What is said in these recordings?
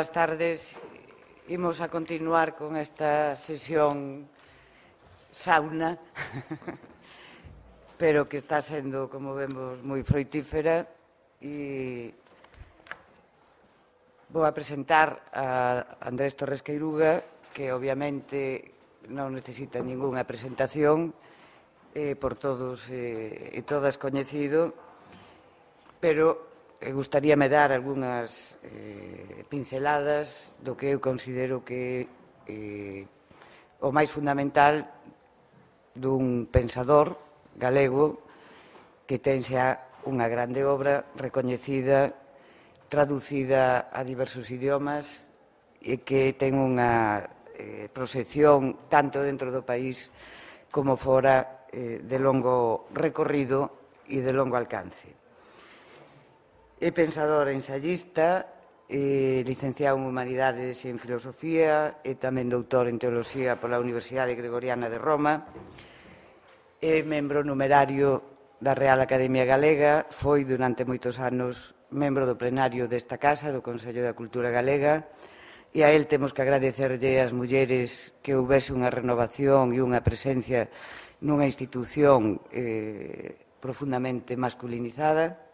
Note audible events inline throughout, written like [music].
boas tardes. Imos a continuar con esta sesión sauna, [laughs] pero que está sendo, como vemos, moi froitífera. e vou a presentar a Andrés Torres Queiruga, que obviamente non necesita ningunha presentación, eh, por todos eh, e todas coñecido, pero e eh, gustaríame dar algunhas eh, pinceladas do que eu considero que eh, o máis fundamental dun pensador galego que ten xa unha grande obra recoñecida, traducida a diversos idiomas e que ten unha eh, proxección tanto dentro do país como fora eh, de longo recorrido e de longo alcance. É pensador ensayista, é licenciado en Humanidades e en Filosofía, é tamén doutor en Teoloxía pola Universidade Gregoriana de Roma, é membro numerario da Real Academia Galega, foi durante moitos anos membro do plenario desta casa, do Consello da Cultura Galega, e a él temos que agradecerlle ás mulleres que houvese unha renovación e unha presencia nunha institución eh, profundamente masculinizada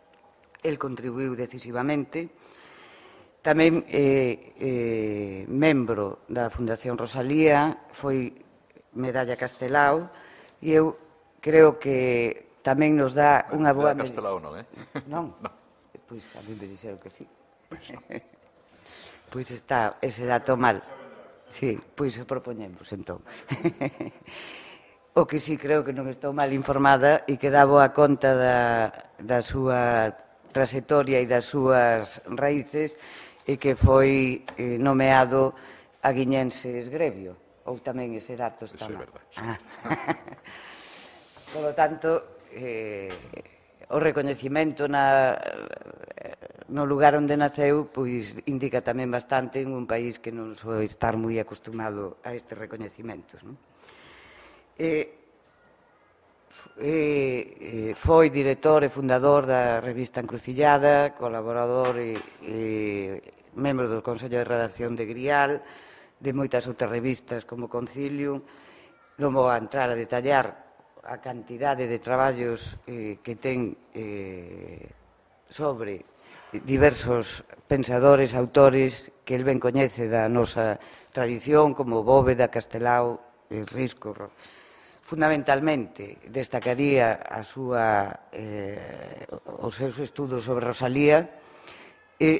el contribuiu decisivamente, tamén eh, eh, membro da Fundación Rosalía, foi medalla Castelao, e eu creo que tamén nos dá unha boa... Medalla Castelao non, eh? [laughs] Non? [laughs] non. Pois a mí me dixeron que sí. Pois non. [laughs] pois está ese dato mal. Sí, pois o propoñemos, entón. o que sí creo que non estou mal informada e que dá boa conta da, da súa trasetoria e das súas raíces e que foi eh, nomeado Guiñenses Grevio, ou tamén ese dato está mal. Sí, [laughs] Por Polo tanto, eh, o recoñecimento na, no lugar onde naceu pois indica tamén bastante en un país que non soe estar moi acostumado a estes recoñecimentos. Non? Eh, E, e foi director e fundador da revista Encrucillada, colaborador e, e membro do Consello de Redacción de Grial, de moitas outras revistas como Concilio. Non vou a entrar a detallar a cantidade de traballos eh, que ten eh, sobre diversos pensadores, autores que el ben coñece da nosa tradición, como Bóveda, Castelao, Risco, Risco Fundamentalmente, destacaría a súa, eh, os seus estudos sobre Rosalía e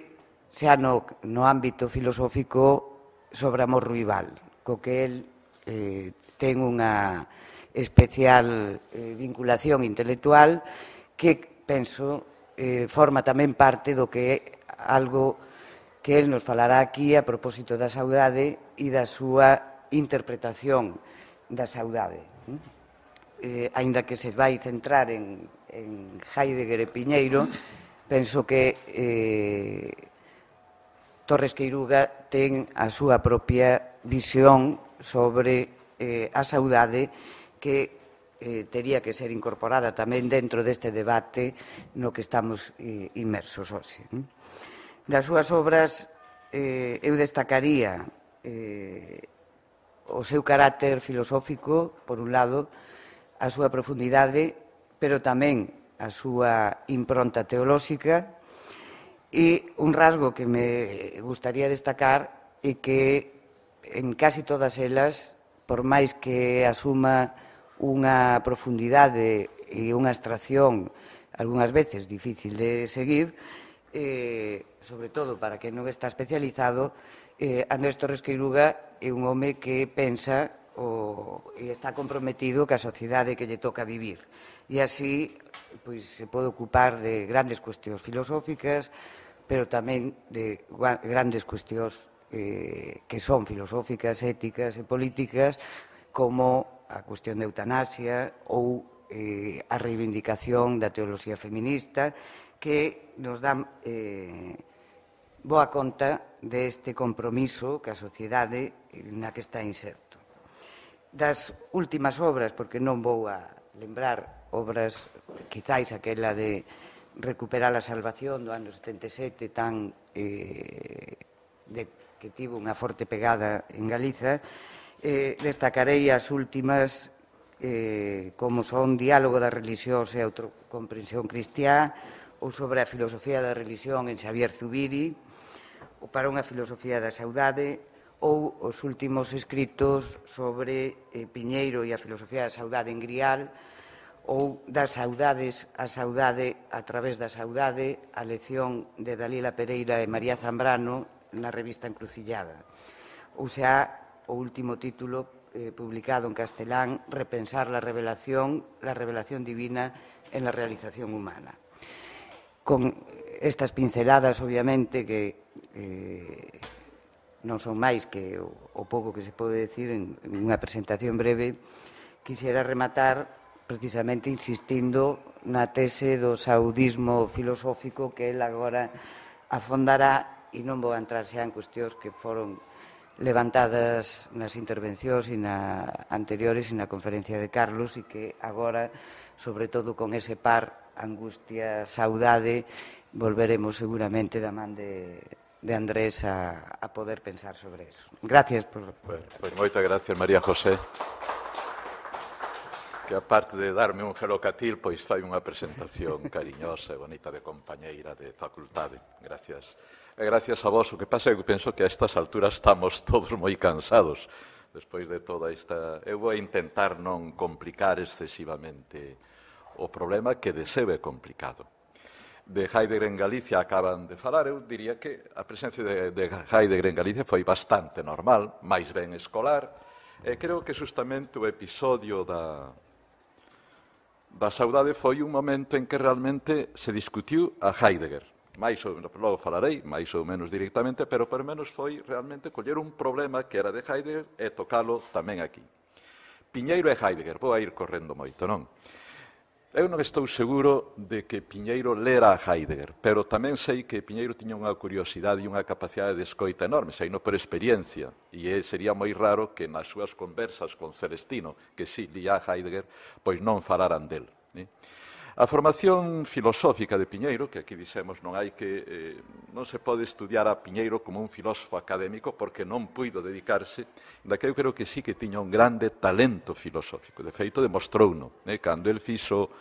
xa no, no ámbito filosófico sobre amor rival, co que el eh, ten unha especial eh, vinculación intelectual que, penso, eh, forma tamén parte do que é algo que el nos falará aquí a propósito da saudade e da súa interpretación da saudade eh, aínda que se vai centrar en, en Heidegger e Piñeiro, penso que eh, Torres Queiruga ten a súa propia visión sobre eh, a saudade que eh, tería que ser incorporada tamén dentro deste debate no que estamos eh, inmersos hoxe. Das súas obras eh, eu destacaría eh, o seu carácter filosófico, por un lado, a súa profundidade, pero tamén a súa impronta teolóxica, e un rasgo que me gustaría destacar é que en casi todas elas, por máis que asuma unha profundidade e unha extracción algunhas veces difícil de seguir, eh, sobre todo para que non está especializado, eh, Andrés Torres Queiruga é un home que pensa o, e está comprometido a sociedade que lle toca vivir. E así pois, se pode ocupar de grandes cuestións filosóficas, pero tamén de grandes cuestións eh, que son filosóficas, éticas e políticas, como a cuestión de eutanasia ou eh, a reivindicación da teoloxía feminista, que nos dan eh, boa conta deste compromiso que a sociedade na que está inserto. Das últimas obras, porque non vou a lembrar obras, quizáis aquela de recuperar a salvación do ano 77 tan eh, de, que tivo unha forte pegada en Galiza, eh, destacarei as últimas eh, como son Diálogo das religión e Autocomprensión Cristiá ou sobre a filosofía da religión en Xavier Zubiri, para unha filosofía da saudade ou os últimos escritos sobre eh, Piñeiro e a filosofía da saudade en Grial ou das saudades a saudade a través da saudade a lección de Dalila Pereira e María Zambrano na revista Encrucillada ou xa o último título eh, publicado en castelán Repensar la revelación, la revelación divina en la realización humana con estas pinceladas, obviamente, que eh, non son máis que o, o pouco que se pode decir en, en unha presentación breve, quixera rematar precisamente insistindo na tese do saudismo filosófico que el agora afondará e non vou entrar xa en cuestións que foron levantadas nas intervencións e na anteriores e na conferencia de Carlos e que agora, sobre todo con ese par angustia, saudade volveremos seguramente da man de, de Andrés a, a poder pensar sobre eso. Gracias por... Bueno, pues moitas gracias, María José que aparte de darme un gelocatil, pois fai unha presentación [laughs] cariñosa e bonita de compañeira de facultade. Gracias. E gracias a vos. O que pasa é que penso que a estas alturas estamos todos moi cansados despois de toda esta... Eu vou intentar non complicar excesivamente o problema que deseve complicado de Heidegger en Galicia acaban de falar, eu diría que a presencia de, de Heidegger en Galicia foi bastante normal, máis ben escolar. E creo que justamente o episodio da, da saudade foi un momento en que realmente se discutiu a Heidegger. Mais ou menos, logo falarei, máis ou menos directamente, pero por menos foi realmente coller un problema que era de Heidegger e tocalo tamén aquí. Piñeiro e Heidegger, vou a ir correndo moito, non? Eu non estou seguro de que Piñeiro lera a Heidegger, pero tamén sei que Piñeiro tiña unha curiosidade e unha capacidade de escoita enorme, sei no por experiencia, e sería moi raro que nas súas conversas con Celestino, que si sí, a Heidegger, pois non falaran del. Eh? A formación filosófica de Piñeiro, que aquí dixemos non hai que eh, non se pode estudiar a Piñeiro como un filósofo académico porque non puido dedicarse, da que eu creo que sí que tiña un grande talento filosófico. De feito, demostrouno, eh, cando el fixo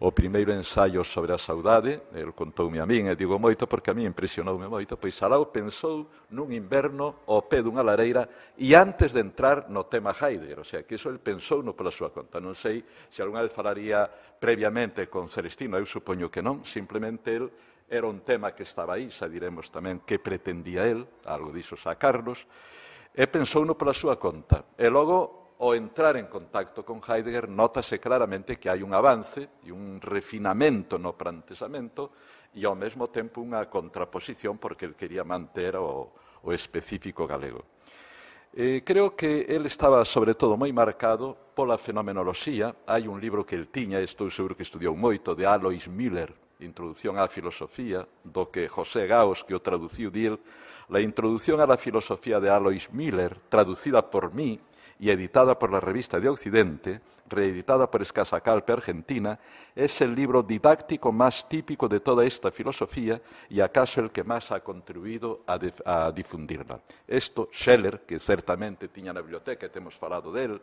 o primeiro ensaio sobre a saudade, el contoume a min, e digo moito porque a min impresionoume moito, pois Sarau pensou nun inverno ao pé dunha lareira e antes de entrar no tema Heidegger, o sea, que iso el pensou no pola súa conta. Non sei se algunha vez falaría previamente con Celestino, eu supoño que non, simplemente el era un tema que estaba aí, xa diremos tamén que pretendía el, algo diso xa Carlos, e pensou no pola súa conta. E logo ao entrar en contacto con Heidegger, notase claramente que hai un avance e un refinamento no plantexamento e, ao mesmo tempo, unha contraposición porque el quería manter o, o específico galego. Eh, creo que el estaba, sobre todo, moi marcado pola fenomenoloxía. Hai un libro que el tiña, estou seguro que estudiou moito, de Alois Müller, Introducción á filosofía, do que José Gaos, que o traduciu, dil, la introducción a la filosofía de Alois Müller, traducida por mí, y editada por la revista de Occidente, reeditada por Escasacalpe Argentina, es el libro didáctico más típico de toda esta filosofía y acaso el que más ha contribuido a, a difundirla. Esto, Scheller, que certamente tiña na biblioteca e temos falado del,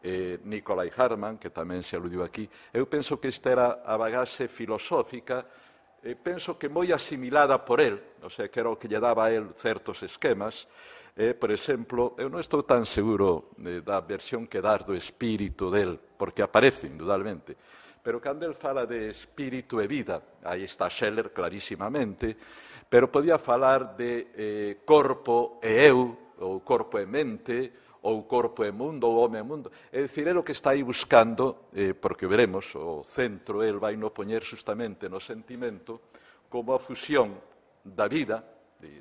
eh, Nicolai Harman, que tamén se aludiu aquí, eu penso que esta era a bagase filosófica eh, penso que moi asimilada por él, o sea, creo que lle daba a él certos esquemas, eh, por exemplo, eu non estou tan seguro eh, da versión que dar do espírito del, porque aparece, indudablemente, pero cando el fala de espírito e vida, aí está Scheller clarísimamente, pero podía falar de eh, corpo e eu, ou corpo e mente, ou corpo e mundo, ou home e mundo. É dicir, é o que está aí buscando, eh, porque veremos, o centro el vai no poñer justamente no sentimento como a fusión da vida,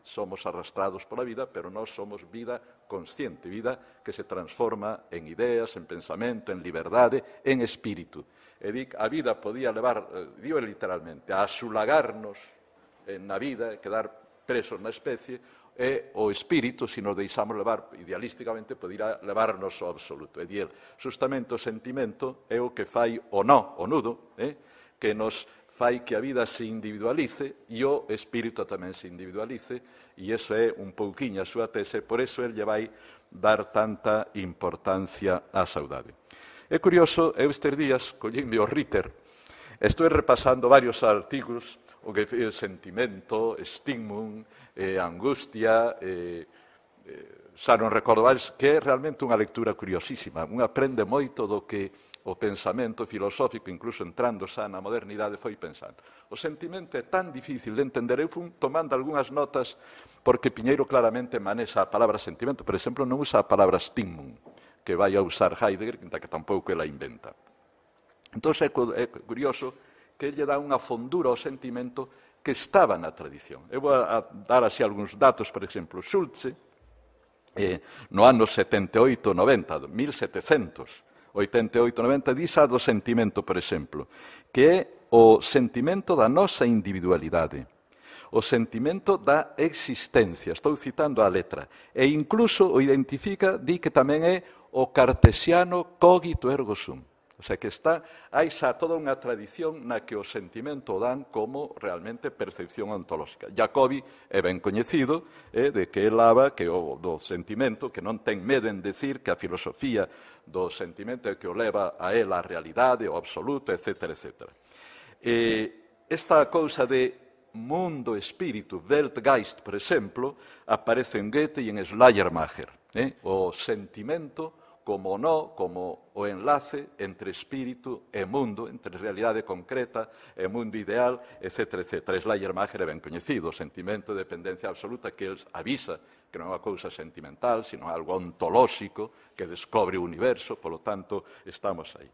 somos arrastrados pola vida, pero nós somos vida consciente, vida que se transforma en ideas, en pensamento, en liberdade, en espírito. E di, a vida podía levar, eh, dio literalmente, a sulagarnos na vida, quedar presos na especie, e o espírito, se nos deixamos levar idealísticamente, podirá levarnos ao absoluto. E di, justamente o sentimento é o que fai o no, o nudo, eh? que nos fai que a vida se individualice e o espírito tamén se individualice e iso é un pouquinho a súa tese, por iso el lle vai dar tanta importancia á saudade. É curioso, eu estes días collindo o Ritter, estou repasando varios artigos, o que é sentimento, estigmum, eh, angustia, eh, eh, xa non recordais que é realmente unha lectura curiosísima. Un aprende moito do que o pensamento filosófico, incluso entrando xa na modernidade, foi pensando. O sentimento é tan difícil de entender. Eu fui tomando algunhas notas porque Piñeiro claramente manexa a palabra sentimento. Por exemplo, non usa a palabra stigmum, que vai a usar Heidegger, que tampouco ela inventa. Entón é curioso que lle dá unha fondura ao sentimento que estaba na tradición. Eu vou a dar así algúns datos, por exemplo, Schulze, eh, no ano 78-90, 1788-90, disa do sentimento, por exemplo, que é o sentimento da nosa individualidade, o sentimento da existencia, estou citando a letra, e incluso o identifica, di que tamén é o cartesiano cogito ergo sum. O sea que está, hai xa toda unha tradición na que o sentimento o dan como realmente percepción ontolóxica. Jacobi é ben coñecido eh, de que elava que o do sentimento, que non ten medo en decir que a filosofía do sentimento é que o leva a él a realidade, o absoluto, etc. etc. Eh, esta cousa de mundo espírito, Weltgeist, por exemplo, aparece en Goethe e en Schleiermacher. Eh? O sentimento como no, como o enlace entre espírito e mundo, entre realidade concreta e mundo ideal, etc. etc. Schleiermacher é ben coñecido, o sentimento de dependencia absoluta que el avisa que non é unha cousa sentimental, sino algo ontolóxico que descobre o universo, polo tanto, estamos aí.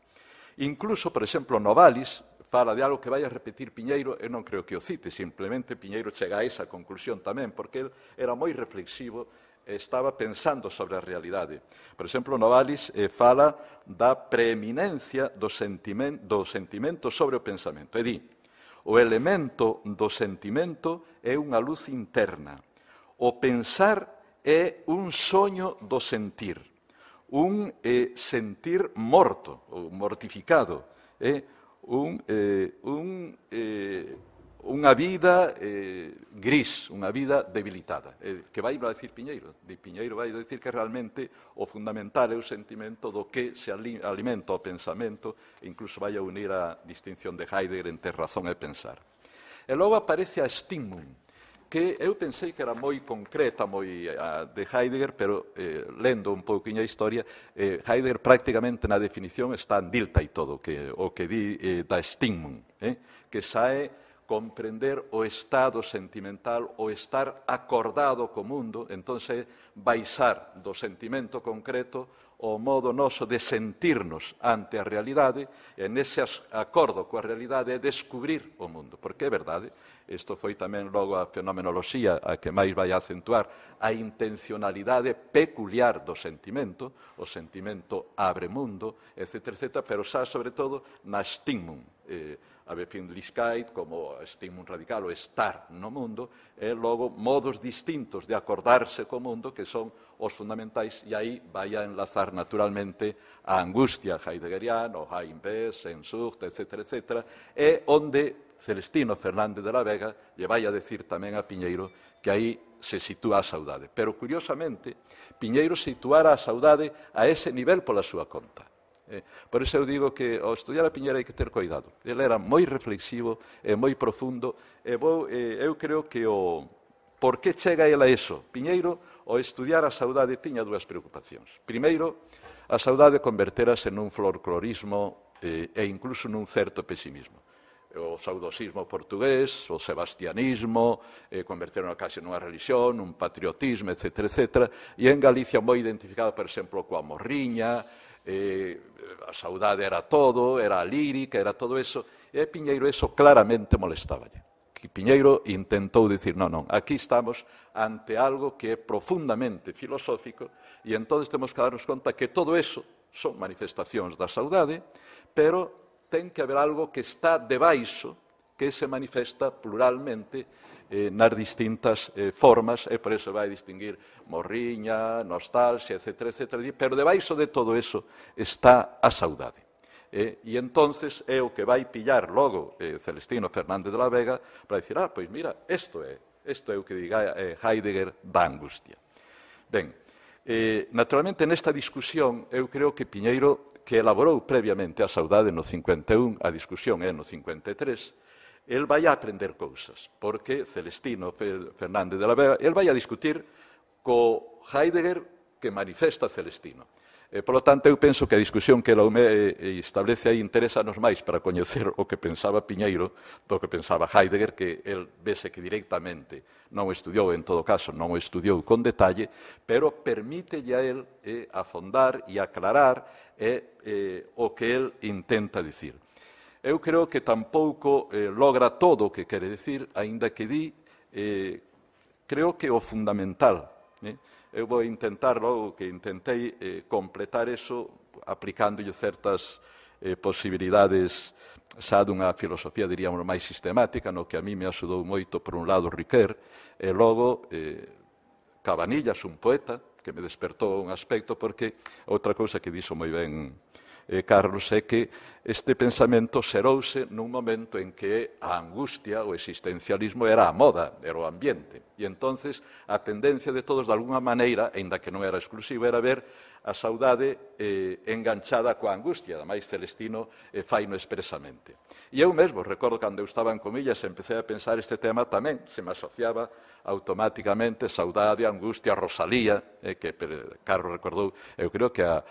Incluso, por exemplo, Novalis fala de algo que vai a repetir Piñeiro, eu non creo que o cite, simplemente Piñeiro chega a esa conclusión tamén, porque ele era moi reflexivo estaba pensando sobre a realidade. Por exemplo, Novalis eh, fala da preeminencia do, sentimen, do sentimento sobre o pensamento. E di, o elemento do sentimento é unha luz interna. O pensar é un soño do sentir, un eh, sentir morto, ou mortificado, eh, un, eh, un eh, unha vida eh, gris, unha vida debilitada. Eh, que vai a decir Piñeiro. De Piñeiro vai a decir que realmente o fundamental é o sentimento do que se alimenta o pensamento e incluso vai a unir a distinción de Heidegger entre razón e pensar. E logo aparece a Stigmund, que eu pensei que era moi concreta, moi a, de Heidegger, pero eh, lendo un pouquinho a historia, eh, Heidegger prácticamente na definición está en dilta e todo, que, o que di eh, da Stigmund, eh, que sae comprender o estado sentimental, o estar acordado co mundo, entonces baixar do sentimento concreto o modo noso de sentirnos ante a realidade e nese acordo coa realidade é descubrir o mundo. Porque é verdade, isto foi tamén logo a fenomenoloxía a que máis vai acentuar a intencionalidade peculiar do sentimento, o sentimento abre mundo, etc., etc., pero xa sobre todo na stimum, eh, a befindliscait como un radical o estar no mundo, e logo modos distintos de acordarse co mundo que son os fundamentais e aí vai a enlazar naturalmente a angustia heideggeriana, o Heimbe, Sensucht, etc., etc., e onde Celestino Fernández de la Vega lle vai a decir tamén a Piñeiro que aí se sitúa a saudade. Pero, curiosamente, Piñeiro situara a saudade a ese nivel pola súa conta. Eh, por eso eu digo que ao estudiar a Piñera hai que ter cuidado. Ele era moi reflexivo e moi profundo. E vou, eh, eu creo que o... Por que chega ele a eso? Piñeiro, ao estudiar a saudade, tiña dúas preocupacións. Primeiro, a saudade converterase nun folclorismo eh, e incluso nun certo pesimismo o saudosismo portugués, o sebastianismo, eh, converteron a case nunha religión, un patriotismo, etc., etc., e en Galicia moi identificada, por exemplo, coa morriña, eh, a saudade era todo, era a lírica, era todo eso, e Piñeiro eso claramente molestaba. Que Piñeiro intentou dicir, non, non, aquí estamos ante algo que é profundamente filosófico e entón temos que darnos conta que todo eso son manifestacións da saudade, pero ten que haber algo que está debaixo, que se manifesta pluralmente eh, nas distintas eh, formas, e por eso vai distinguir morriña, nostalgia, etc., etc., pero debaixo de todo eso está a saudade. Eh, e entonces é o que vai pillar logo eh, Celestino Fernández de la Vega para dicir, ah, pois mira, isto é, isto é o que diga eh, Heidegger da angustia. Ben, eh, naturalmente nesta discusión eu creo que Piñeiro que elaborou previamente a saudade no 51, a discusión é no 53, el vai a aprender cousas, porque Celestino Fernández de la Vega, el vai a discutir co Heidegger que manifesta Celestino. E, eh, polo tanto, eu penso que a discusión que UME eh, establece aí interesanos máis para coñecer o que pensaba Piñeiro do que pensaba Heidegger, que el vese que directamente non estudiou, en todo caso, non o estudiou con detalle, pero permite a el eh, afondar e aclarar eh, eh, o que el intenta dicir eu creo que tampouco eh, logra todo o que quere decir, aínda que di, eh, creo que o fundamental. Eh? Eu vou intentar, logo que intentei, eh, completar eso aplicándolle certas eh, posibilidades xa dunha filosofía, diríamos, máis sistemática, no que a mí me axudou moito, por un lado, Riquer, e logo eh, Cabanillas, un poeta, que me despertou un aspecto, porque outra cousa que dixo moi ben eh, Carlos, é que este pensamento xerouse nun momento en que a angustia, o existencialismo era a moda, era o ambiente. E entonces a tendencia de todos, de alguna maneira, ainda que non era exclusiva, era ver a saudade eh, enganchada coa angustia, máis Celestino eh, faino expresamente. E eu mesmo, recordo cando eu estaba en comillas, empecé a pensar este tema tamén, se me asociaba automáticamente saudade, angustia, Rosalía, eh, que Carlos recordou, eu creo que a,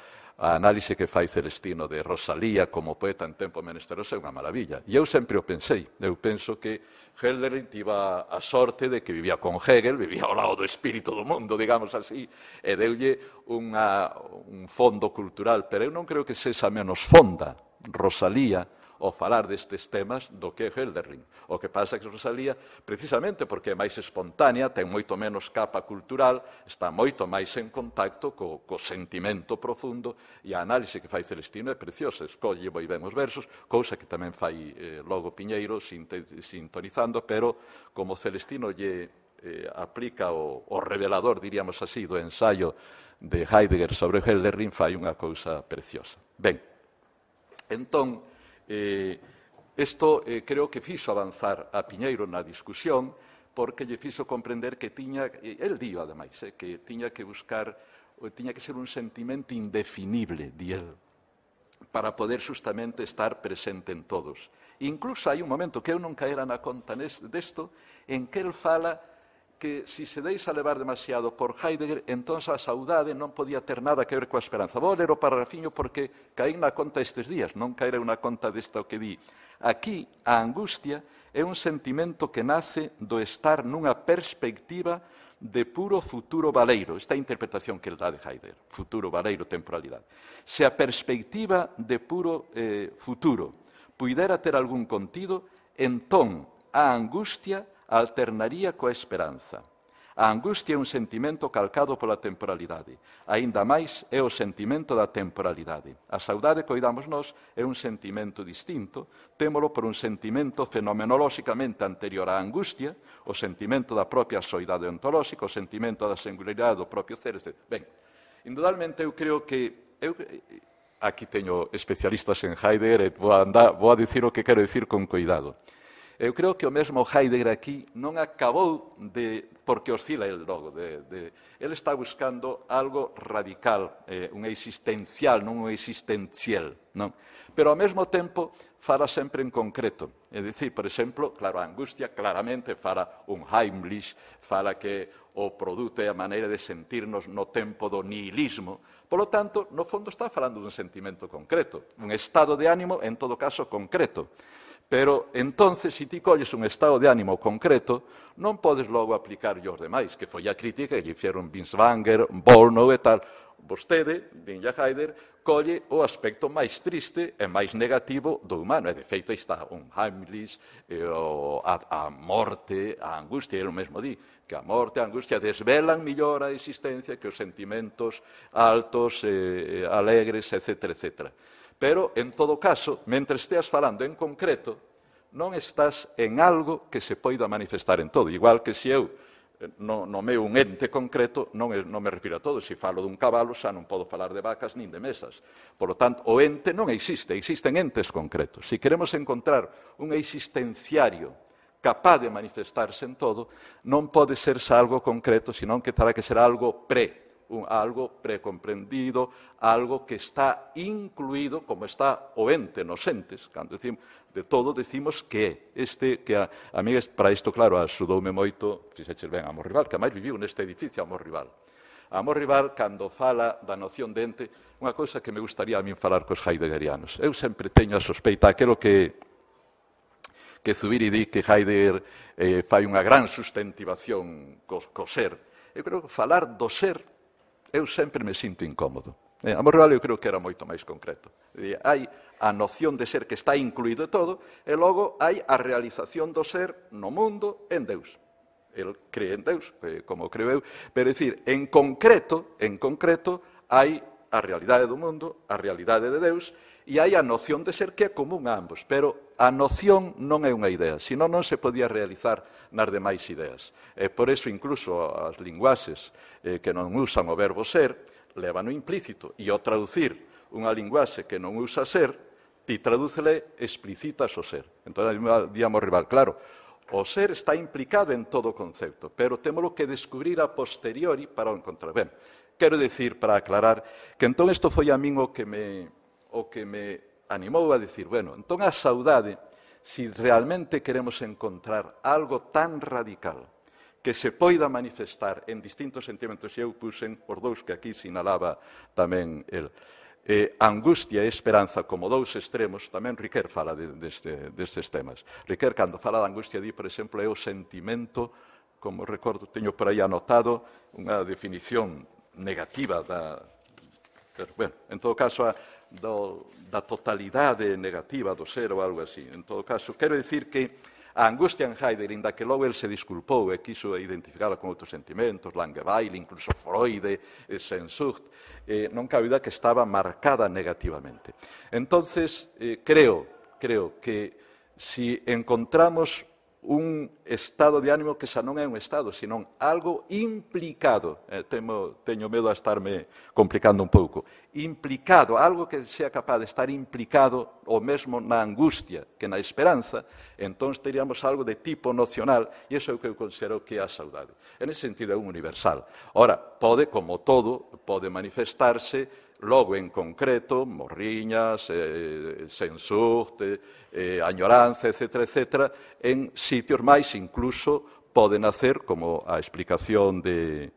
a análise que fai Celestino de Rosalía como poeta en tempo menesteroso é unha maravilla. E eu sempre o pensei. Eu penso que Helderlin tiba a sorte de que vivía con Hegel, vivía ao lado do espírito do mundo, digamos así, e deulle unha, un fondo cultural. Pero eu non creo que sexa menos fonda Rosalía, ao falar destes temas do que é Hölderlin. O que pasa que Rosalía, precisamente porque é máis espontánea, ten moito menos capa cultural, está moito máis en contacto co, co sentimento profundo e a análise que fai Celestino é preciosa, escolle moi ben os versos, cousa que tamén fai eh, logo Piñeiro sintonizando, pero como Celestino lle eh, aplica o, o revelador, diríamos así, do ensaio de Heidegger sobre Hölderlin fai unha cousa preciosa. Ben, entón, Eh, Isto eh, creo que fixo avanzar a Piñeiro na discusión porque lle fixo comprender que tiña, eh, el dío ademais, eh, que tiña que buscar, tiña que ser un sentimento indefinible, di el, para poder justamente estar presente en todos. Incluso hai un momento que eu non caera na conta desto, en que el fala que si se deixa levar demasiado por Heidegger, entón a saudade non podía ter nada que ver coa esperanza. Vou ler o parrafiño porque caí na conta estes días, non caera unha conta desta o que di. Aquí a angustia é un sentimento que nace do estar nunha perspectiva de puro futuro valeiro. Esta interpretación que el dá de Heidegger, futuro valeiro, temporalidade. Se a perspectiva de puro eh, futuro puidera ter algún contido, entón a angustia alternaría coa esperanza. A angustia é un sentimento calcado pola temporalidade. Aínda máis é o sentimento da temporalidade. A saudade, coidamos nós, é un sentimento distinto. Témolo por un sentimento fenomenolóxicamente anterior á angustia, o sentimento da propia soidade ontolóxica, o sentimento da singularidade do propio ser. Etc. Ben, indudalmente eu creo que... Eu, aquí teño especialistas en Heidegger e vou, andar, vou a dicir o que quero dicir con cuidado. Eu creo que o mesmo Heidegger aquí non acabou de, porque oscila el logo, de, de, ele está buscando algo radical, eh, un existencial, non un existencial. Non? Pero ao mesmo tempo fala sempre en concreto. É dicir, por exemplo, claro, a angustia claramente fala un Heimlich, fala que o produto é a maneira de sentirnos no tempo do nihilismo. Polo tanto, no fondo está falando dun sentimento concreto, un estado de ánimo, en todo caso, concreto. Pero entonces, se ti colles un estado de ánimo concreto, non podes logo aplicar os demais, que foi a crítica que lle fixeron Binswanger, Borno e tal. Vostede, Dinja Heider, colle o aspecto máis triste e máis negativo do humano. E, de feito, aí está un Heimlich, e o, a, a morte, a angustia, o mesmo di, que a morte e a angustia desvelan millor a existencia que os sentimentos altos, e, alegres, etc. etcétera. etcétera. Pero, en todo caso, mentre esteas falando en concreto, non estás en algo que se poida manifestar en todo. Igual que se eu non eh, nomeo un ente concreto, non, é, non me refiro a todo. Se falo dun cabalo, xa non podo falar de vacas nin de mesas. Por lo tanto, o ente non existe, existen entes concretos. Se queremos encontrar un existenciario capaz de manifestarse en todo, non pode ser xa algo concreto, senón que terá que ser algo pre un, algo precomprendido, algo que está incluído, como está o ente nos entes, cando decimos, de todo decimos que este, que a, a mí para isto, claro, asudoume moito, fixeche ben, Amor Rival, que máis viviu neste edificio Amor Rival. Amor Rival, cando fala da noción de ente, unha cousa que me gustaría a min falar cos heideggerianos. Eu sempre teño a sospeita, aquilo que que Zubiri di que Heidegger eh, fai unha gran sustentivación co, co ser. Eu creo que falar do ser eu sempre me sinto incómodo. Eh, amor real eu creo que era moito máis concreto. Eh, hai a noción de ser que está incluído todo e logo hai a realización do ser no mundo en Deus. El cree en Deus, eh, como creo eu, pero decir, en concreto, en concreto, hai a realidade do mundo, a realidade de Deus e hai a noción de ser que é común a ambos, pero a noción non é unha idea, senón non se podía realizar nas demais ideas. E por eso incluso as linguaxes eh, que non usan o verbo ser levan o implícito e ao traducir unha linguaxe que non usa ser, ti tradúcele explicitas o ser. Entón, digamos, rival, claro, O ser está implicado en todo o concepto, pero temos que descubrir a posteriori para o encontrar. Ben, quero dicir, para aclarar, que entón isto foi a min o que me o que me animou a decir, bueno, entón a saudade, si realmente queremos encontrar algo tan radical que se poida manifestar en distintos sentimentos, e eu puxen os dous que aquí sinalaba tamén el, eh, angustia e esperanza como dous extremos, tamén Riquer fala de, deste, destes temas. Riquer, cando fala de angustia, di, por exemplo, é o sentimento, como recordo, teño por aí anotado unha definición negativa da... Pero, bueno, en todo caso, a, do, da totalidade negativa do ser ou algo así. En todo caso, quero dicir que a angustia en Heidegger, inda que logo el se disculpou e quiso identificarla con outros sentimentos, Langeweil, incluso Freud, e Sensucht, eh, non cabida que estaba marcada negativamente. Entonces, eh, creo, creo que si encontramos un estado de ánimo que xa non é un estado, senón algo implicado. Eh, temo, teño medo a estarme complicando un pouco. Implicado, algo que sea capaz de estar implicado o mesmo na angustia que na esperanza, entón teríamos algo de tipo nocional, e iso é o que eu considero que é a saudade. En ese sentido é un universal. Ora, pode, como todo, pode manifestarse logo en concreto, morriñas, eh, sensurte, eh, añoranza, etc., etc., en sitios máis incluso poden nacer, como a explicación de,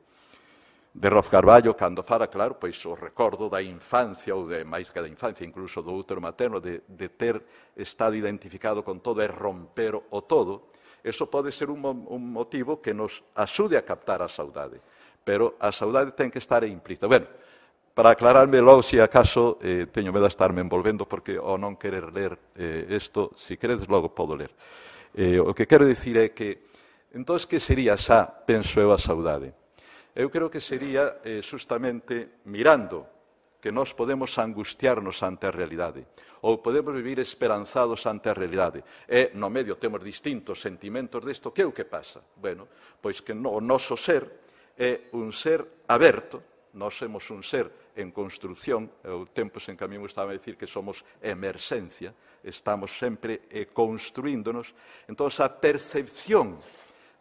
de Rolf Carballo, cando fara, claro, pois o recordo da infancia, ou de máis que da infancia, incluso do útero materno, de, de ter estado identificado con todo e romper o todo, eso pode ser un, un motivo que nos axude a captar a saudade. Pero a saudade ten que estar implícita. Bueno, para aclararme logo se acaso eh, teño medo a estarme envolvendo porque o non querer ler eh, isto, se queredes logo podo ler. Eh, o que quero dicir é que entón que sería xa, penso eu, a saudade? Eu creo que sería eh, justamente mirando que nós podemos angustiarnos ante a realidade ou podemos vivir esperanzados ante a realidade. E no medio temos distintos sentimentos disto, que é o que pasa? Bueno, pois que no, o noso ser é un ser aberto nós somos un ser en construcción, o tempo sen camión estaba a decir que somos emerxencia, estamos sempre eh, construíndonos. Entón, a percepción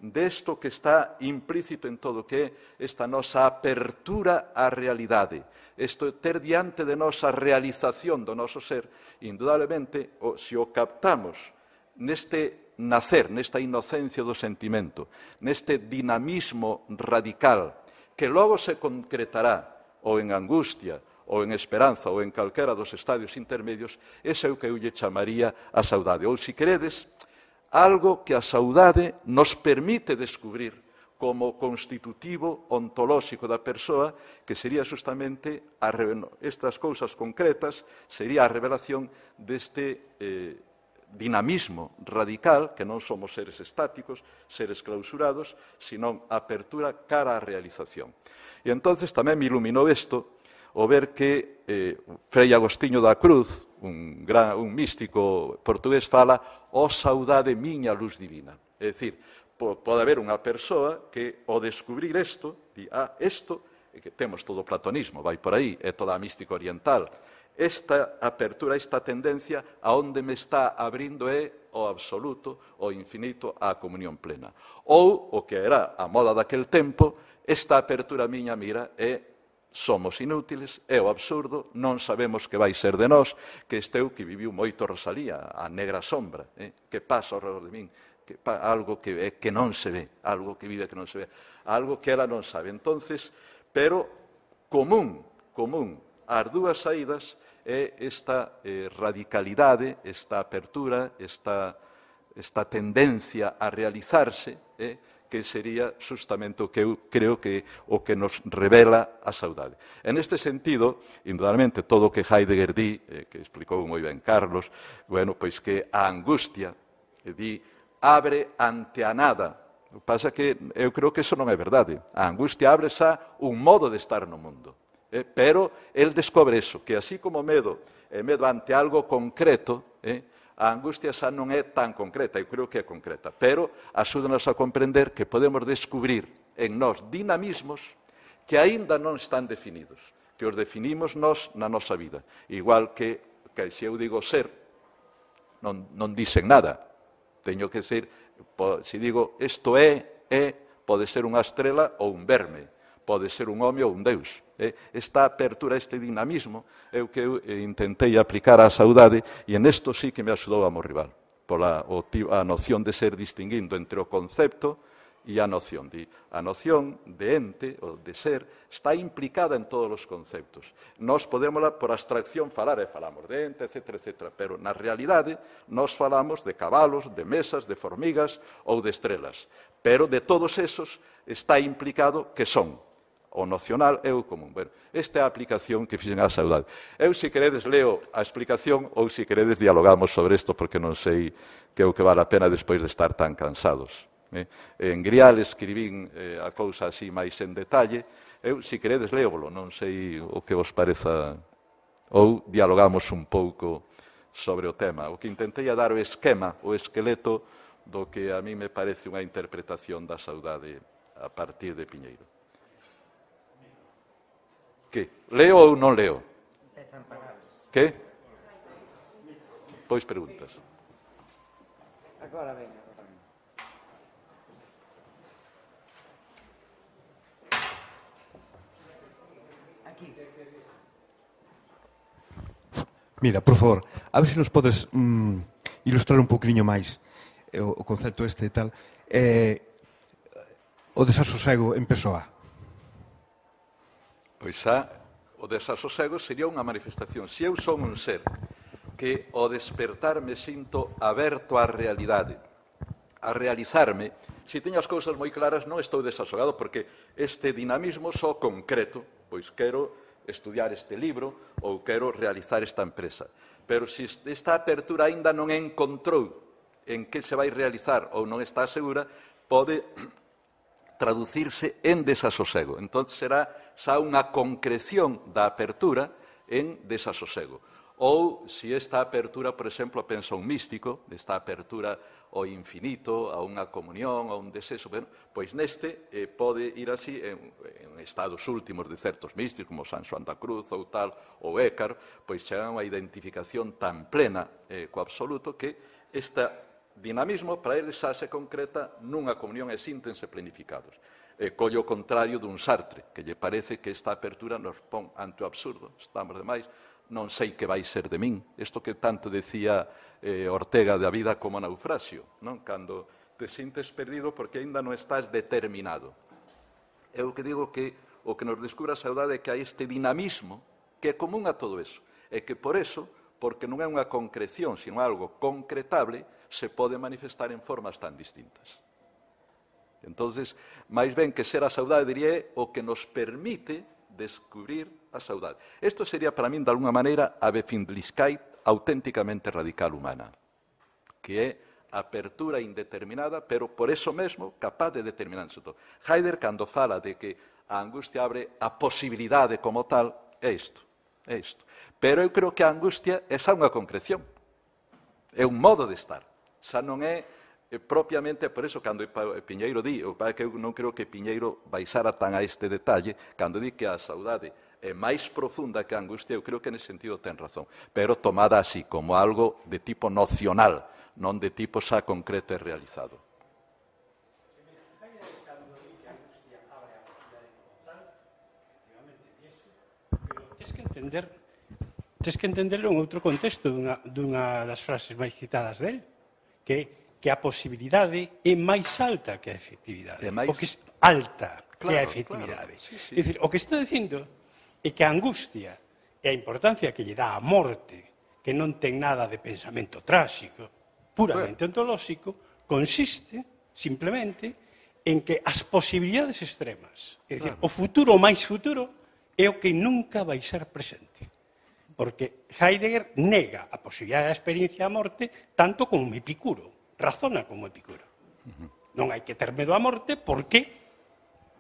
desto que está implícito en todo que é esta nosa apertura á realidade, isto ter diante de nosa realización do noso ser, indudablemente, o, se o captamos neste nacer, nesta inocencia do sentimento, neste dinamismo radical que logo se concretará ou en angustia, ou en esperanza, ou en calquera dos estadios intermedios, ese é o que eu lle chamaría a saudade. Ou, se queredes, algo que a saudade nos permite descubrir como constitutivo ontolóxico da persoa, que sería justamente a, estas cousas concretas, sería a revelación deste eh, dinamismo radical, que non somos seres estáticos, seres clausurados, senón apertura cara á realización. E entonces tamén me iluminou isto o ver que eh, Frei Agostinho da Cruz, un, gran, un místico portugués, fala «O saudade miña luz divina». É dicir, pode haber unha persoa que, ao descubrir isto, di, ah, isto, que temos todo o platonismo, vai por aí, é toda a mística oriental, esta apertura, esta tendencia, a onde me está abrindo é o absoluto, o infinito, á comunión plena. Ou, o que era a moda daquel tempo, esta apertura miña mira é somos inútiles, é o absurdo, non sabemos que vai ser de nós, que esteu que viviu moito Rosalía, a negra sombra, eh? que pasa ao redor de min, que pa, algo que, eh, que non se ve, algo que vive que non se ve, algo que ela non sabe. Entonces, pero común, común, as dúas saídas é esta eh, radicalidade, esta apertura, esta, esta tendencia a realizarse, eh, que sería justamente o que eu creo que o que nos revela a saudade. En este sentido, indudablemente, todo o que Heidegger di, eh, que explicou moi ben Carlos, bueno, pois que a angustia, eh, di, abre ante a nada. O pasa que eu creo que eso non é verdade. A angustia abre xa un modo de estar no mundo. Eh, pero él descobre eso, que así como medo é eh, medo ante algo concreto, eh, a angustia xa non é tan concreta, eu creo que é concreta, pero axúdanos a comprender que podemos descubrir en nós dinamismos que aínda non están definidos, que os definimos nós na nosa vida. Igual que, que se eu digo ser, non, non dicen nada. Teño que ser, se digo isto é, é, pode ser unha estrela ou un verme, pode ser un home ou un deus Eh, esta apertura, este dinamismo, é o que eu eh, intentei aplicar á saudade e en isto sí que me axudou a morribar pola a noción de ser distinguindo entre o concepto e a noción. Di, a noción de ente ou de ser está implicada en todos os conceptos. Nós podemos, por abstracción, falar, e eh, falamos de ente, etc., etc., pero na realidade nós falamos de cabalos, de mesas, de formigas ou de estrelas. Pero de todos esos está implicado que son o nacional e o común. Bueno, esta é a aplicación que fixen a saudade. Eu, se queredes, leo a explicación ou, se queredes, dialogamos sobre isto porque non sei que é o que vale a pena despois de estar tan cansados. Eh? En Grial escribín eh, a cousa así máis en detalle. Eu, se queredes, leóvolo, non sei o que vos pareza ou dialogamos un pouco sobre o tema. O que intentei a dar o esquema, o esqueleto do que a mí me parece unha interpretación da saudade a partir de Piñeiro. ¿Qué? Leo ou non leo? ¿Qué? Pois preguntas. Agora venga. Mira, por favor, a ver se si nos podes mm, ilustrar un poquinho máis eh, o, o concepto este e tal. Eh, o desasosego en Pessoa. Pois xa, o desasosego sería unha manifestación. Se eu son un ser que ao despertar me sinto aberto á realidade, a realizarme, se teño as cousas moi claras non estou desasogado porque este dinamismo só concreto, pois quero estudiar este libro ou quero realizar esta empresa. Pero se esta apertura aínda non encontrou en que se vai realizar ou non está segura, pode traducirse en desasosego. Entón será xa unha concreción da apertura en desasosego. Ou se esta apertura, por exemplo, pensa un místico, esta apertura ao infinito, a unha comunión, a un deseso, bueno, pois neste eh, pode ir así en, en estados últimos de certos místicos, como San Xoan da Cruz ou tal, ou Écar, pois chega unha identificación tan plena eh, co absoluto que esta dinamismo para eles xa se concreta nunha comunión e síntense planificados. E collo o contrario dun Sartre, que lle parece que esta apertura nos pon ante o absurdo. Estamos demais, non sei que vai ser de min. Isto que tanto decía eh, Ortega da vida como naufrasio, non? Cando te sintes perdido porque aínda non estás determinado. É o que digo que o que nos descubra a saudade é que hai este dinamismo que é común a todo eso. E que por eso porque non é unha concreción, sino algo concretable, se pode manifestar en formas tan distintas. Entonces, máis ben que ser a saudade, diría, o que nos permite descubrir a saudade. Isto sería para min, de alguna maneira, a Befindliskait auténticamente radical humana, que é apertura indeterminada, pero por eso mesmo capaz de determinarse todo. Heidegger, cando fala de que a angustia abre a posibilidade como tal, é isto. É isto. Pero eu creo que a angustia é xa unha concreción. É un modo de estar. Xa non é eh, propiamente por eso cando Piñeiro di, o que eu non creo que Piñeiro baixara tan a este detalle, cando di que a saudade é máis profunda que a angustia, eu creo que nese sentido ten razón, pero tomada así, como algo de tipo nocional, non de tipo xa concreto e realizado. Tens que entender tens que entenderlo en outro contexto dunha, dunha das frases máis citadas del, que que a posibilidade é máis alta que a efectividade. máis... O que é alta claro, que a efectividade. Claro, sí, sí. É dicir, o que está dicindo é que a angustia e a importancia que lle dá a morte, que non ten nada de pensamento tráxico, puramente bueno. ontolóxico, consiste simplemente en que as posibilidades extremas, é dicir, claro. o futuro máis futuro, é o que nunca vai ser presente. Porque Heidegger nega a posibilidade da experiencia da morte tanto como Epicuro, razona como Epicuro. Uh -huh. Non hai que ter medo á morte porque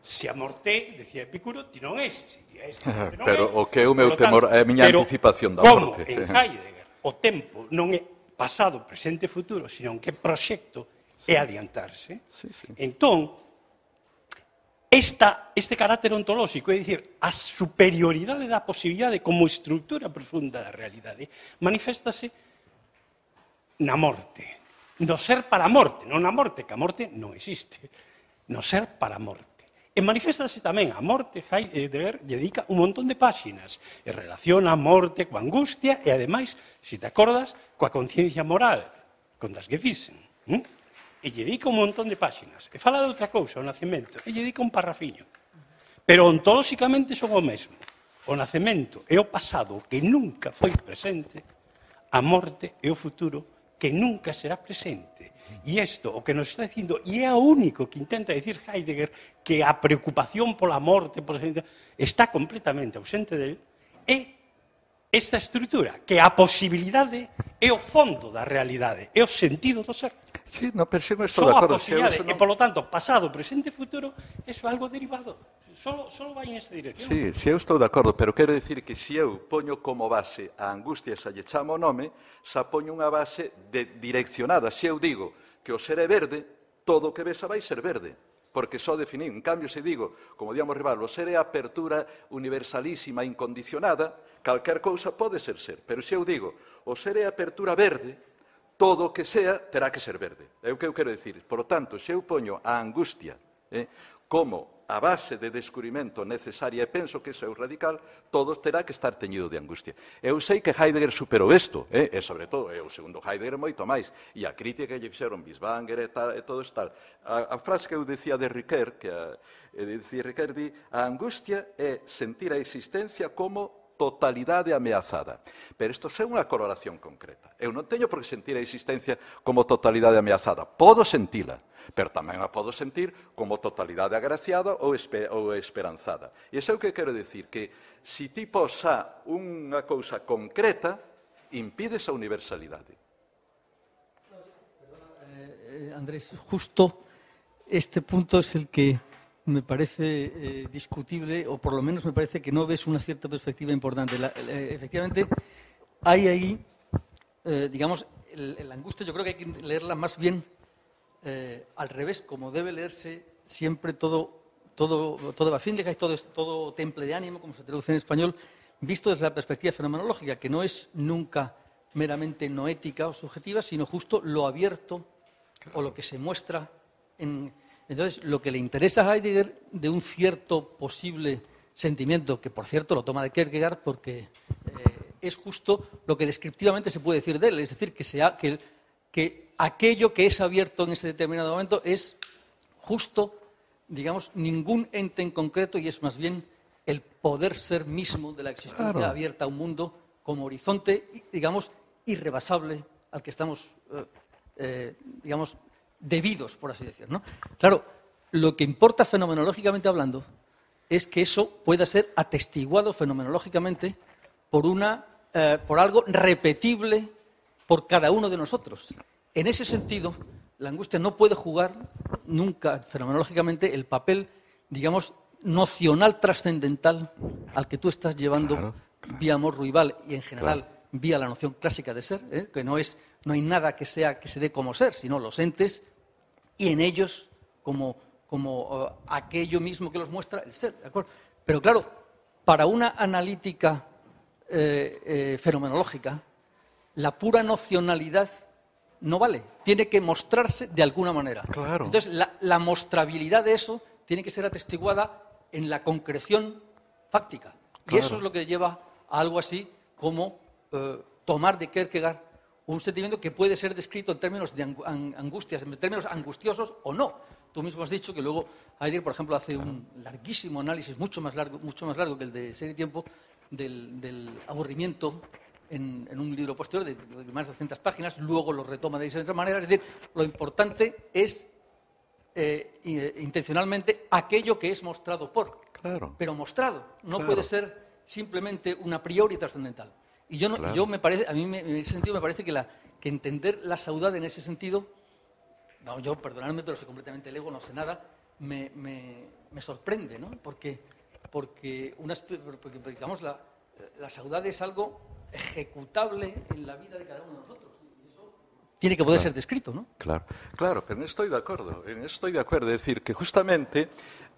se a morte, decía Epicuro, ti non és, Si ti és. [laughs] pero o que é o meu temor é a miña anticipación da como en [laughs] Heidegger o tempo non é pasado, presente e futuro, sino que proxecto sí. é adiantarse, sí, sí. entón, esta, este carácter ontolóxico, é dicir, a superioridade da posibilidade como estructura profunda da realidade, maniféstase na morte, no ser para a morte, non na morte, que a morte non existe, no ser para a morte. E manifestase tamén a morte, Heidegger eh, dedica un montón de páxinas e relaciona a morte coa angustia e, ademais, se te acordas, coa conciencia moral, con das que fixen. Mm? e lle dedica un montón de páxinas. E fala de outra cousa, o nacemento, e lle dedica un parrafiño. Pero ontolóxicamente son o mesmo. O nacemento é o pasado que nunca foi presente, a morte é o futuro que nunca será presente. E isto, o que nos está dicindo, e é o único que intenta decir Heidegger, que a preocupación pola morte, pola... está completamente ausente del, é esta estrutura, que a posibilidade é o fondo da realidade, é o sentido do ser. Sí, no, pero sí no estou de acordo. a posibilidade, e polo tanto, pasado, presente e futuro, eso é algo derivado. Solo, solo vai en esa dirección. Sí, sí, eu estou de acordo, pero quero decir que se si eu poño como base a angustia, xa lle chamo o nome, xa poño unha base de direccionada. Se si eu digo que o ser é verde, todo o que ves vai ser verde porque só definir. En cambio, se digo, como digamos o ser é a apertura universalísima, incondicionada, calquer cousa pode ser ser. Pero se eu digo, o ser é a apertura verde, todo o que sea terá que ser verde. É o que eu quero dicir. Por lo tanto, se eu poño a angustia eh, como a base de descubrimento necesaria, e penso que eso é o radical, todo terá que estar teñido de angustia. Eu sei que Heidegger superou isto, eh? e sobre todo, é o segundo Heidegger moito máis, e a crítica que lle fixeron Bisbanger e, tal, e todo isto tal. A, a frase que eu dicía de Riquer, que a, eh, de Riquer di, a angustia é sentir a existencia como totalidade ameazada. Pero isto é unha coloración concreta. Eu non teño por que sentir a existencia como totalidade ameazada. Podo sentila, pero tamén a podo sentir como totalidade agraciada ou, ou esperanzada. E iso é o que quero dicir, que se ti posa unha cousa concreta, impides a universalidade. Perdona, eh, eh, Andrés, justo este punto es el que me parece eh, discutible, o por lo menos me parece que no ves una cierta perspectiva importante. Eh, efectivamente, hay ahí, eh, digamos, el, angustia yo creo que hay que leerla más bien al revés, como debe leerse siempre todo, todo, todo y todo, todo temple de ánimo, como se traduce en español, visto desde la perspectiva fenomenológica, que no es nunca meramente no ética o subjetiva, sino justo lo abierto o lo que se muestra en entonces, lo que le interesa a Heidegger de un cierto posible sentimiento, que por cierto lo toma de Kierkegaard porque eh, es justo lo que descriptivamente se puede decir de él, es decir, que, sea, que, que aquello que es abierto en ese determinado momento es justo, digamos, ningún ente en concreto y es más bien el poder ser mismo de la existencia abierta a un mundo como horizonte, digamos, irrebasable al que estamos, eh, eh, digamos, debidos, por así decirlo. Claro, lo que importa fenomenológicamente hablando es que eso pueda ser atestiguado fenomenológicamente por, una, eh, por algo repetible por cada uno de nosotros. En ese sentido, la angustia no puede jugar nunca fenomenológicamente el papel, digamos, nocional trascendental al que tú estás llevando vía amor ruival y en general vía la noción clásica de ser, ¿eh? que no es no hay nada que sea que se dé como ser, sino los entes y en ellos como, como uh, aquello mismo que los muestra el ser. ¿de acuerdo? Pero claro, para una analítica eh, eh, fenomenológica, la pura nocionalidad no vale, tiene que mostrarse de alguna manera. Entonces, la, mostrabilidad de eso tiene que ser atestiguada en la concreción fáctica. Y eso es lo que lleva a algo así como eh, tomar de Kierkegaard un sentimiento que puede ser descrito en términos de angustias, en términos angustiosos o no. Tú mismo has dicho que luego Heidegger, por ejemplo, hace un larguísimo análisis, mucho más largo, mucho más largo que el de Ser y Tiempo, del, aburrimiento en, un libro posterior de, más de 200 páginas, luego lo retoma de diferentes maneras. Es decir, lo importante es eh, intencionalmente aquello que es mostrado por. Pero mostrado, no puede ser simplemente una priori trascendental. Y yo, me parece, a mí en ese sentido me parece que, entender la saudade en ese sentido, no, yo perdonadme, pero soy completamente lego, no sé nada, me, sorprende, ¿no? Porque, porque, una, porque digamos, la, la saudade es algo ejecutable en la vida de cada uno de nosotros tiene que poder ser descrito, ¿no? Claro, claro, pero estoy de acuerdo, estoy de acuerdo. Es decir, que justamente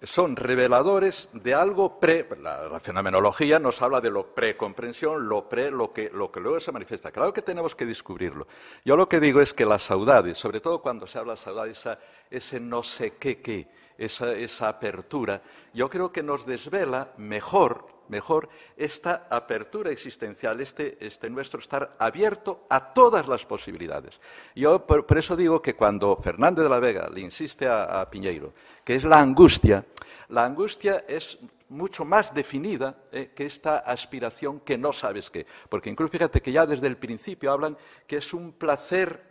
son reveladores de algo pre. La, fenomenología nos habla de lo pre-comprensión, lo pre, lo que, lo que luego se manifiesta. Claro que tenemos que descubrirlo. Yo lo que digo es que la saudades, sobre todo cuando se habla de saudades, ese no sé qué qué, esa, esa apertura, yo creo que nos desvela mejor mejor esta apertura existencial, este, este nuestro estar abierto a todas las posibilidades. Yo por, eso digo que cuando Fernández de la Vega le insiste a, Piñeiro, que es la angustia, la angustia es mucho más definida eh, que esta aspiración que no sabes qué. Porque incluso fíjate que ya desde el principio hablan que es un placer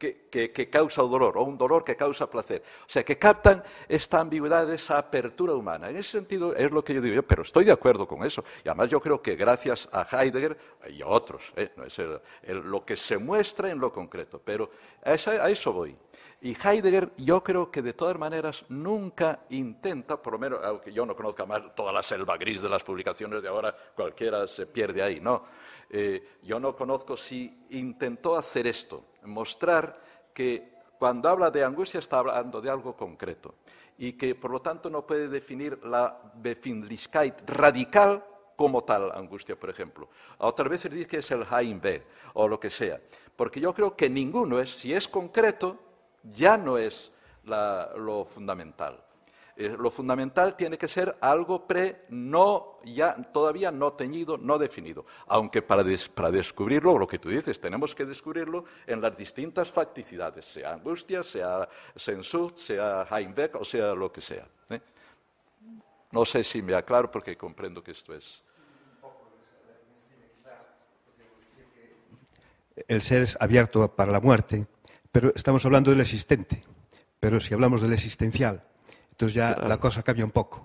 que, causa dolor o un dolor que causa placer. O sea, que captan esta ambigüedad, esa apertura humana. En ese sentido es lo que yo digo yo, pero estoy de acuerdo con eso. Y además yo creo que gracias a Heidegger y a otros, ¿eh? no es lo que se muestra en lo concreto, pero a, eso voy. Y Heidegger, yo creo que de todas maneras nunca intenta, por lo menos, aunque yo no conozca más toda la selva gris de las publicaciones de ahora, cualquiera se pierde ahí, no. Eh, yo no conozco si intentó hacer esto, mostrar que cuando habla de angustia está hablando de algo concreto y que por lo tanto no puede definir la befindlichkeit radical como tal angustia, por ejemplo. vez veces dice que es el Heimweh o lo que sea, porque yo creo que ninguno es, si es concreto, ya no es lo fundamental. Eh, lo fundamental tiene que ser algo pre, no, ya, todavía no teñido, no definido. Aunque para, para descubrirlo, lo que tú dices, tenemos que descubrirlo en las distintas facticidades, sea angustia, sea Sensut, sea Heimbeck o sea lo que sea. ¿eh? No sé si me aclaro porque comprendo que esto es. El ser es abierto para la muerte, pero estamos hablando del existente. Pero si hablamos del existencial, entonces ya la cosa cambia un poco.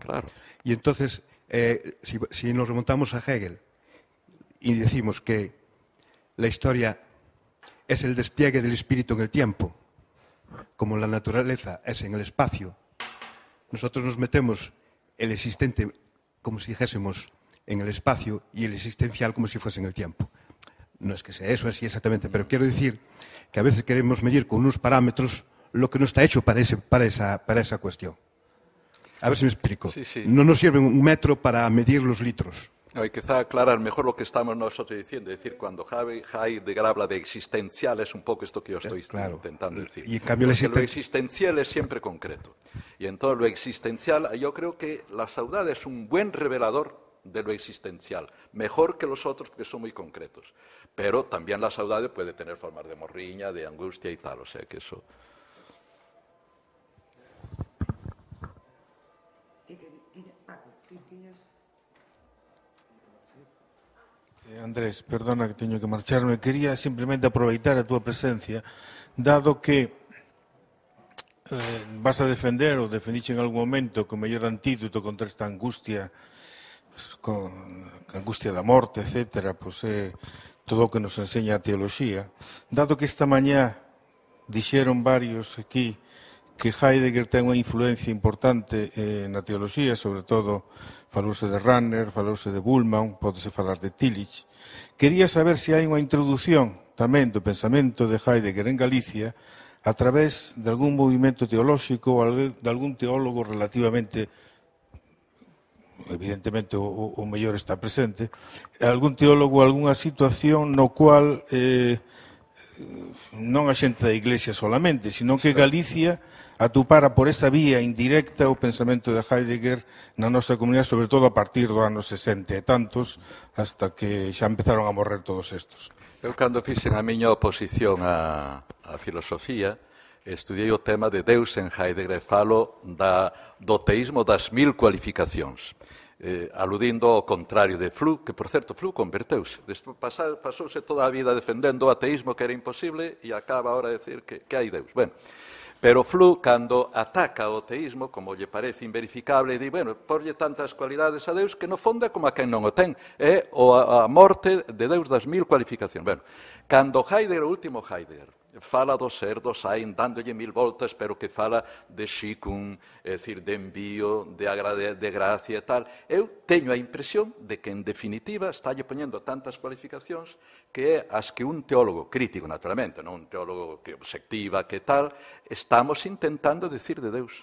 Y entonces, eh, si, nos remontamos a Hegel y decimos que la historia es el despliegue del espíritu en el tiempo, como la naturaleza es en el espacio, nosotros nos metemos el existente como si dijésemos en el espacio y el existencial como si fuese en el tiempo. No es que sea eso así exactamente, pero quiero decir que a veces queremos medir con unos parámetros lo que no está hecho para esa cuestión. A ver si me explico. No nos sirve un metro para medir los litros. Hay que quizá aclarar mejor lo que estamos nosotros diciendo. Es decir, cuando Heidegger habla de existencial, es un poco esto que yo estoy eh, intentando eh, decir. Y en cambio, lo existencial es siempre concreto. Y en todo lo existencial, yo creo que la saudade es un buen revelador de lo existencial, mejor que los otros porque son muy concretos. Pero también la saudade puede tener formas de morriña, de angustia y tal, o sea que eso... Eh, Andrés, perdona que teño que marcharme. Quería simplemente aproveitar a túa presencia, dado que eh, vas a defender ou defendiste en algún momento que o mellor antídoto contra esta angustia con a angustia da morte, etc., pois é todo o que nos enseña a teoloxía. Dado que esta mañá dixeron varios aquí que Heidegger ten unha influencia importante eh, na teoloxía, sobre todo falouse de Ranner, falouse de Bullman, podese falar de Tillich. Quería saber se hai unha introdución tamén do pensamento de Heidegger en Galicia a través de algún movimento teolóxico ou de algún teólogo relativamente evidentemente o, o mellor está presente, algún teólogo, algunha situación no cual eh, non a xente da Iglesia solamente, sino que Galicia atupara por esa vía indirecta o pensamento de Heidegger na nosa comunidade, sobre todo a partir do ano 60 e tantos, hasta que xa empezaron a morrer todos estos. Eu cando fixen a miña oposición a, a filosofía, estudiei o tema de Deus en Heidegger e falo da, do teísmo das mil cualificacións eh, aludindo ao contrario de Flu, que, por certo, Flu converteuse. pasar, pasouse toda a vida defendendo o ateísmo que era imposible e acaba ahora de decir que, que hai Deus. Bueno, Pero Flu, cando ataca o teísmo, como lle parece inverificable, di, bueno, porlle tantas cualidades a Deus que no fonda como a quen non o ten. É a, a morte de Deus das mil cualificacións. Bueno, cando Heidegger, o último Heidegger, fala do cerdos do dándolle mil voltas, pero que fala de xicun, é dicir, de envío, de, agrade, de gracia e tal. Eu teño a impresión de que, en definitiva, estálle poñendo tantas cualificacións que as que un teólogo crítico, naturalmente, non un teólogo que obsectiva, que tal, estamos intentando decir de Deus.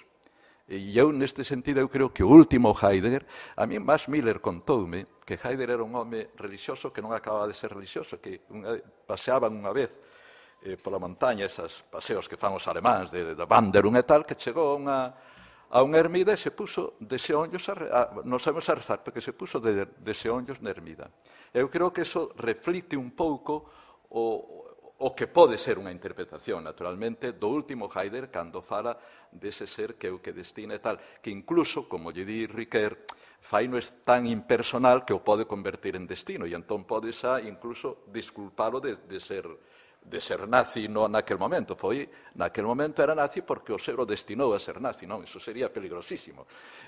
E eu, neste sentido, eu creo que o último Heidegger, a mí Max Miller contoume que Heidegger era un home religioso que non acababa de ser religioso, que unha, paseaban unha vez eh, pola montaña, esas paseos que fan os alemáns de, de Wanderung e tal, que chegou a unha, a unha ermida e se puso de xeonllos a, a, non sabemos a rezar, porque se puso de, de xeonllos na ermida. Eu creo que eso reflite un pouco o, o que pode ser unha interpretación, naturalmente, do último Heider, cando fala dese ser que é o que destina e tal, que incluso, como lle di Riquer, faino é tan impersonal que o pode convertir en destino, e entón pode xa incluso disculpalo de, de ser de ser nazi non naquel momento, foi naquel momento era nazi porque o seu destinou a ser nazi, non? Iso sería peligrosísimo.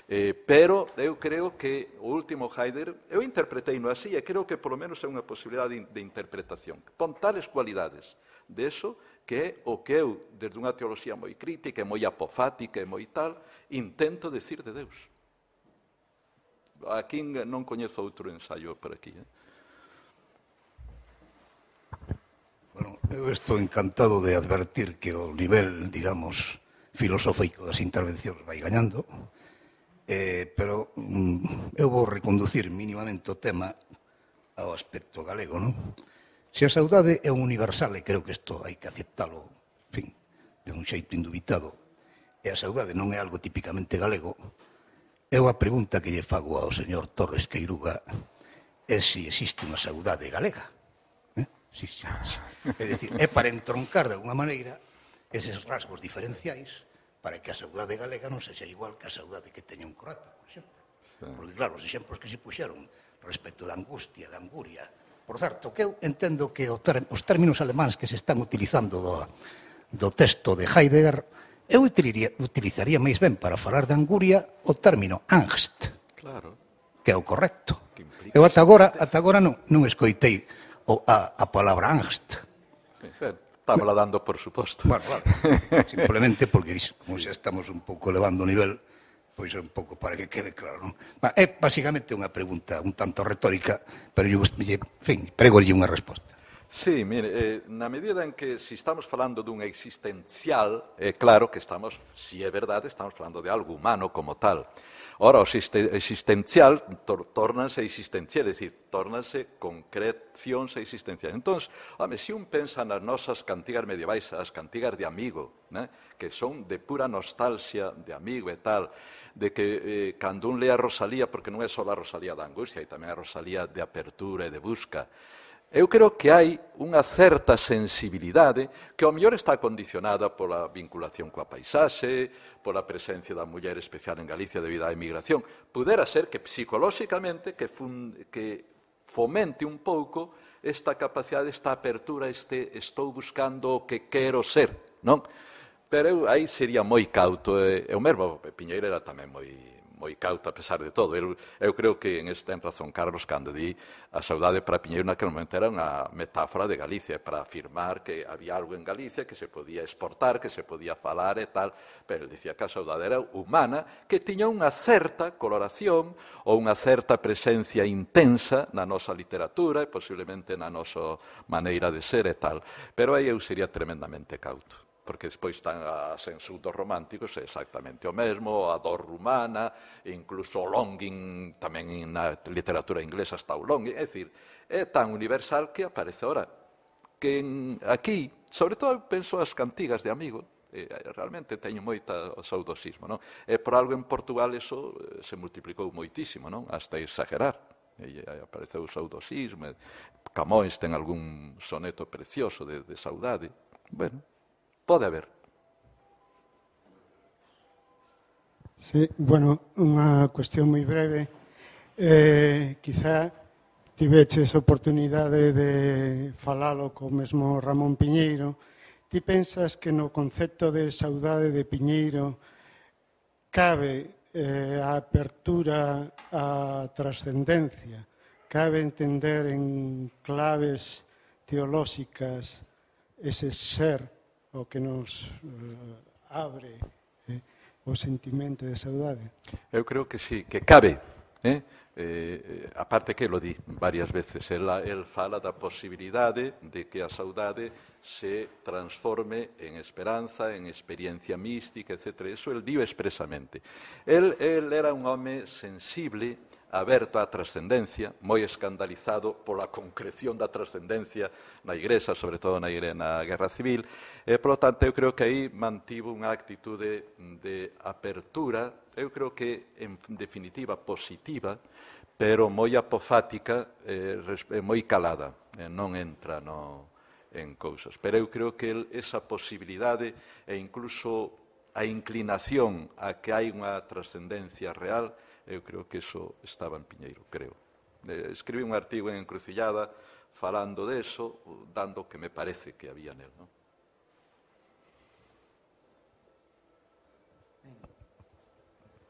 Eh, pero eu creo que o último Heidegger, eu interpretei no así e creo que polo menos é unha posibilidade de, de interpretación. Pon tales cualidades de eso que o que eu, desde unha teoloxía moi crítica e moi apofática e moi tal, intento decir de Deus. Aquí non coñezo outro ensaio por aquí, eh? Eu estou encantado de advertir que o nivel, digamos, filosófico das intervencións vai gañando, eh, pero mm, eu vou reconducir mínimamente o tema ao aspecto galego, non? Se a saudade é un universal, e creo que isto hai que aceptalo, en fin, de un xeito indubitado, e a saudade non é algo típicamente galego, eu a pregunta que lle fago ao señor Torres Queiruga é se existe unha saudade galega. Sí, sí, sí. É [laughs] dicir, é para entroncar de alguna maneira eses rasgos diferenciais para que a saudade galega non sexa igual que a saudade que teña un croata, por exemplo. Porque, claro, os exemplos que se puxeron respecto da angustia, da anguria... Por certo, que eu entendo que os términos alemáns que se están utilizando do, do texto de Heidegger eu utilizaría, utilizaría máis ben para falar de anguria o término angst. Claro. Que é o correcto. Eu ata agora, ata agora non, non escoitei o, a, a palabra angst. Sí, claro. Eh, Estaba dando, por suposto. Bueno, claro. [laughs] Simplemente porque, como xa estamos un pouco elevando o nivel, pois é un pouco para que quede claro, non? É basicamente unha pregunta un tanto retórica, pero eu, en fin, pregolle unha resposta. Sí, mire, eh, na medida en que si estamos falando dun existencial, é eh, claro que estamos, si é verdade, estamos falando de algo humano como tal. Ora, o existencial tor tornanse existencial, é dicir, tornanse concrecións existencial. Entón, home, se un pensa nas nosas cantigas medievais, as cantigas de amigo, né? que son de pura nostalgia de amigo e tal, de que eh, cando un lea Rosalía, porque non é só a Rosalía da angustia, e tamén a Rosalía de apertura e de busca, Eu creo que hai unha certa sensibilidade que ao mellor está condicionada pola vinculación coa paisaxe, pola presencia da muller especial en Galicia debido á emigración. Pudera ser que psicolóxicamente que, fun, que fomente un pouco esta capacidade, esta apertura, este estou buscando o que quero ser, non? Pero eu aí sería moi cauto, e, eu mesmo, Piñeiro era tamén moi moi cauta a pesar de todo. Eu, eu creo que en este ten razón Carlos cando di a saudade para Piñeiro naquele momento era unha metáfora de Galicia para afirmar que había algo en Galicia que se podía exportar, que se podía falar e tal, pero ele dicía que a saudade era humana que tiña unha certa coloración ou unha certa presencia intensa na nosa literatura e posiblemente na nosa maneira de ser e tal. Pero aí eu sería tremendamente cauto porque despois están as ensudos románticos, é exactamente o mesmo, a dor rumana, incluso o longing, tamén na literatura inglesa está o longing, é dicir, é tan universal que aparece ahora. Que en, aquí, sobre todo penso as cantigas de amigo, eh, realmente teño moita o saudosismo, non? E por algo en Portugal eso eh, se multiplicou moitísimo, non? Hasta exagerar e eh, apareceu o saudosismo, Camões ten algún soneto precioso de, de saudade, bueno, Pode haber. Sí, bueno, unha cuestión moi breve. Eh, quizá tiveches oportunidade de falalo co mesmo Ramón Piñeiro. Ti pensas que no concepto de saudade de Piñeiro cabe eh, a apertura a trascendencia, cabe entender en claves teolóxicas ese ser o que nos eh, abre eh, o sentimento de saudade? Eu creo que sí, que cabe. Eh? Eh, aparte que lo di varias veces, el, el fala da posibilidade de que a saudade se transforme en esperanza, en experiencia mística, etc. Eso el dio expresamente. Él, él era un home sensible, aberto á trascendencia, moi escandalizado pola concreción da trascendencia na Igrexa, sobre todo na, Igre, na Guerra Civil, e, eh, polo tanto, eu creo que aí mantivo unha actitude de apertura, eu creo que, en definitiva, positiva, pero moi apofática e eh, eh moi calada, eh, non entra no, en cousas. Pero eu creo que el, esa posibilidade e incluso a inclinación a que hai unha trascendencia real Eu creo que eso estaba en Piñeiro, creo. Eh, escribí un artigo en Encrucillada falando de eso, dando o que me parece que había nel. ¿no?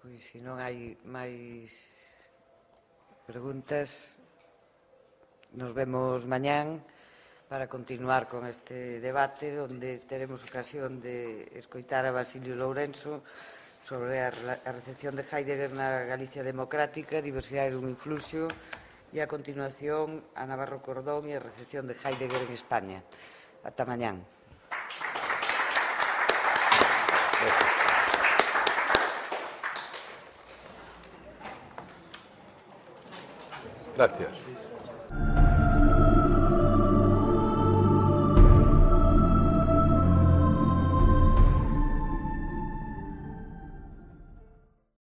Pois se non hai máis preguntas, nos vemos mañán para continuar con este debate onde teremos ocasión de escoitar a Basilio Lourenço sobre a, a recepción de Heidegger na Galicia democrática, diversidade dun influxo, e a continuación a Navarro Cordón e a recepción de Heidegger en España. Ata mañán. Gracias. Gracias.